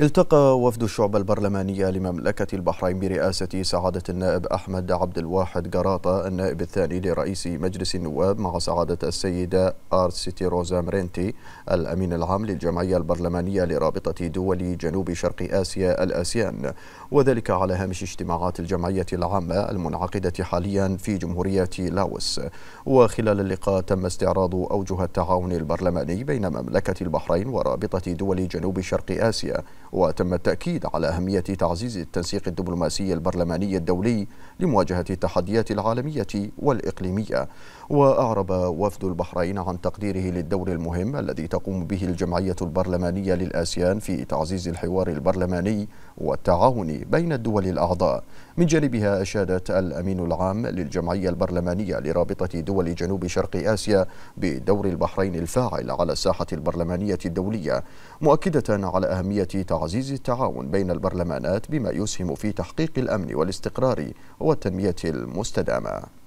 التقى وفد الشعب البرلمانية لمملكة البحرين برئاسة سعادة النائب أحمد عبد الواحد قراطة النائب الثاني لرئيس مجلس النواب مع سعادة السيدة آرسيتي روزا مرينتي الأمين العام للجمعية البرلمانية لرابطة دول جنوب شرق آسيا الآسيان وذلك على هامش اجتماعات الجمعية العامة المنعقدة حاليا في جمهورية لاوس وخلال اللقاء تم استعراض أوجه التعاون البرلماني بين مملكة البحرين ورابطة دول جنوب شرق آسيا وتم التأكيد على أهمية تعزيز التنسيق الدبلوماسي البرلماني الدولي لمواجهة التحديات العالمية والإقليمية وأعرب وفد البحرين عن تقديره للدور المهم الذي تقوم به الجمعية البرلمانية للآسيان في تعزيز الحوار البرلماني والتعاون بين الدول الأعضاء من جانبها أشادت الأمين العام للجمعية البرلمانية لرابطة دول جنوب شرق آسيا بدور البحرين الفاعل على الساحة البرلمانية الدولية مؤكدة على أهمية تعزيز التعاون بين البرلمانات بما يسهم في تحقيق الأمن والاستقرار والتنمية المستدامة